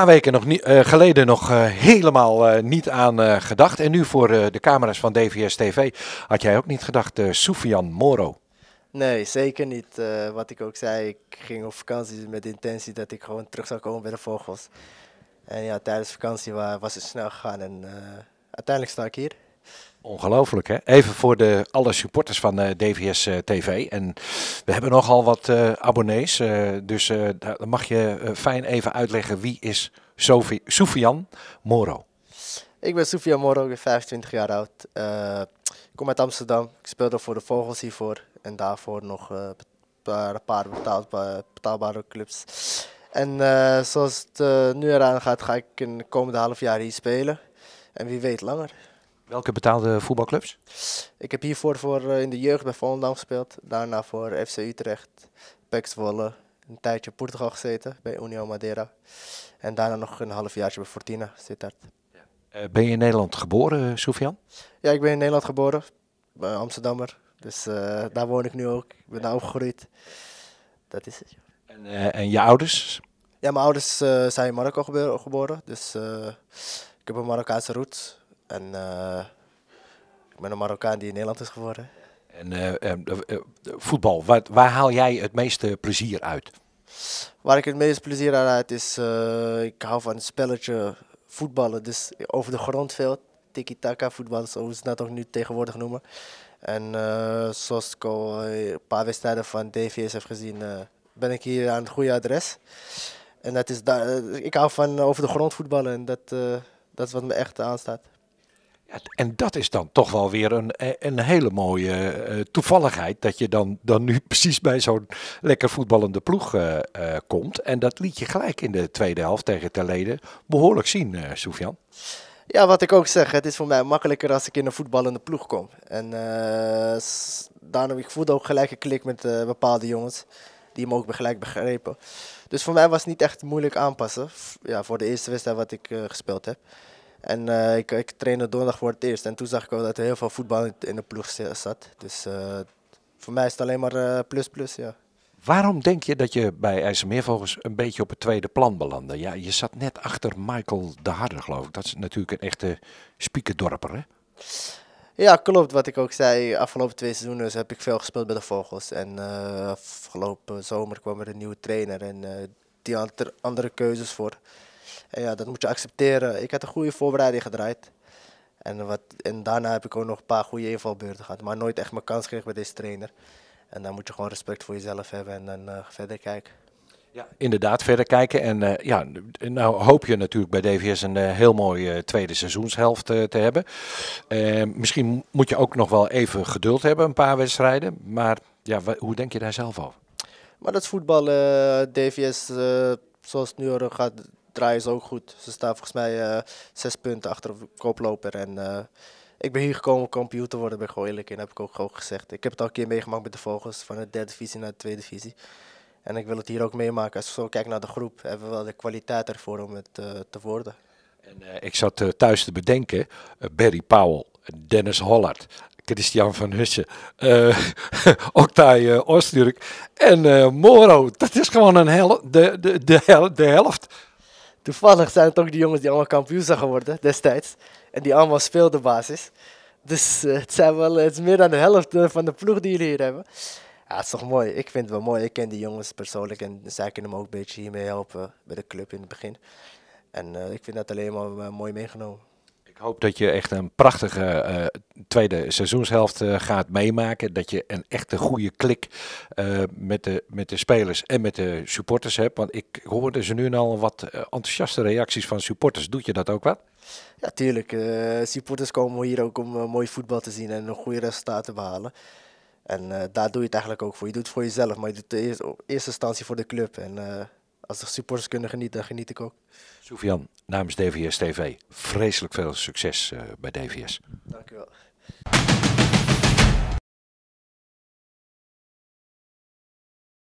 paar weken nog eh, geleden nog eh, helemaal eh, niet aan gedacht. En nu voor de camera's van DVS TV had jij ook niet gedacht, Soufian Moro. Nee, zeker niet. wat ik ook zei, ik ging op vakantie met de intentie dat ik gewoon terug zou komen bij de vogels. En ja, tijdens vakantie was het snel gegaan en uiteindelijk sta ik hier. Ongelooflijk, hè? Even voor de, alle supporters van eh, DVS eh, TV. En we hebben nogal wat eh, abonnees. dus dan mag je fijn even uitleggen wie is Sofi Soufian Moro. Ik ben Sofian Moro, ik ben 25 jaar oud. ik kom uit Amsterdam. Ik speelde voor de Vogels hiervoor. En daarvoor nog een paar betaalbare clubs. En zoals het nu eraan gaat, ga ik in de komende half jaar hier spelen. En wie weet langer. Welke betaalde voetbalclubs? Ik heb hiervoor voor, eh, in de jeugd bij Volendam gespeeld. Daarna voor FC Utrecht, PEC Zwolle. Een tijdje in Portugal gezeten bij União Madeira. En daarna nog een halfjaartje bij Fortuna Sittard. Ja. Eh, ben je in Nederland geboren, eh, Sofian? Ja, ik ben in Nederland geboren. Amsterdammer. Dus daar woon ik nu ook. Ik ben daar opgegroeid. Dat is het. En, en, je ouders? Ja, mijn ouders zijn in Marokko geboren. Dus ik heb een Marokkaanse roots. En eh, ik ben een Marokkaan die in Nederland is geworden. En eh, eh, voetbal, waar, waar, haal jij het meeste plezier uit? Waar ik het meeste plezier aan uit is, ik hou van het spelletje voetballen. Dus over de grond veel, tiki-taka voetbal, zoals we dat nou ook nu tegenwoordig noemen. En zoals ik al een paar wedstrijden van DVS heb gezien, ben ik hier aan het goede adres. En dat is daar, ik hou van over de grond voetballen en dat, dat is wat me echt aanstaat. En dat is dan toch wel weer een, eh, een hele mooie eh, toevalligheid. Dat je dan, dan nu precies bij zo'n lekker voetballende ploeg eh, komt. En dat liet je gelijk in de tweede helft tegen Terleden behoorlijk zien, Sofian. Ja, wat ik ook zeg, het is voor mij makkelijker als ik in een voetballende ploeg kom. En daarom, ik voelde ook gelijk een klik met bepaalde jongens. Die me ook gelijk begrepen. Dus voor mij was het niet echt moeilijk aanpassen. Ja, voor de eerste wedstrijd wat ik gespeeld heb. En eh, ik, ik trainde donderdag voor het eerst. En toen zag ik wel dat er heel veel voetbal in de ploeg zat. Dus eh, voor mij is het alleen maar eh, plus plus, ja. Waarom denk je dat je bij IJsselmeervogels een beetje op het tweede plan belandde? Ja, je zat net achter Michael de Harder, geloof ik. Dat is natuurlijk een echte spiekendorper, hè? Ja, klopt. Wat ik ook zei, afgelopen twee seizoenen dus heb ik veel gespeeld bij de Vogels. En afgelopen zomer kwam er een nieuwe trainer en die had er andere keuzes voor ja, dat moet je accepteren. Ik had een goede voorbereiding gedraaid. En, wat, en daarna heb ik ook nog een paar goede invalbeurten gehad. Maar nooit echt mijn kans gekregen bij deze trainer. En dan moet je gewoon respect voor jezelf hebben en dan eh, verder kijken. Ja, inderdaad, verder kijken. En uh, ja, nou hoop je natuurlijk bij DVS een eh, heel mooie tweede seizoenshelft te hebben. misschien moet je ook nog wel even geduld hebben, een paar wedstrijden. Maar ja, hoe denk je daar zelf over? Maar dat voetbal, DVS, zoals het nu gaat, draaien ze ook goed. Ze staan volgens mij eh, zes punten achter op de koploper. En eh, ik ben hier gekomen om kampioen te worden bij Goorlijk. En heb ik ook gewoon gezegd. Ik heb het al een keer meegemaakt met de Vogels. Van de derde divisie naar de tweede divisie. En ik wil het hier ook meemaken. Als ik zo kijk naar de groep, hebben we wel de kwaliteit ervoor om het eh, te worden. En, ik zat thuis te bedenken, Barry Powell, Dennis Hollard, Christian van Hussen, uh, Oktay en Moro. Dat is gewoon een hel de, de, de, hel de helft. Toevallig zijn het ook die jongens die allemaal kampioen zijn geworden destijds. En die allemaal speelden basis. Dus eh, het, zijn wel, het is meer dan de helft eh, van de ploeg die jullie hier hebben. Ja, het is toch mooi. Ik vind het wel mooi. Ik ken die jongens persoonlijk en zij kunnen me ook een beetje hiermee helpen bij de club in het begin. En eh, ik vind dat alleen maar mooi meegenomen. Ik hoop dat je echt een prachtige eh, tweede seizoenshelft eh, gaat meemaken. Dat je een echte goede klik eh, met, de, met de spelers en met de supporters hebt. Want ik hoorde dus ze nu al wat enthousiaste reacties van supporters. Doet je dat ook wat? Ja, tuurlijk. supporters komen hier ook om mooi voetbal te zien en een goede resultaten te behalen. En daar doe je het eigenlijk ook voor. Je doet het voor jezelf, maar je doet het in eerste instantie voor de club. En als de supporters kunnen genieten, dan geniet ik ook. Sofian, namens DVS TV, vreselijk veel succes eh, bij DVS. Dank u wel.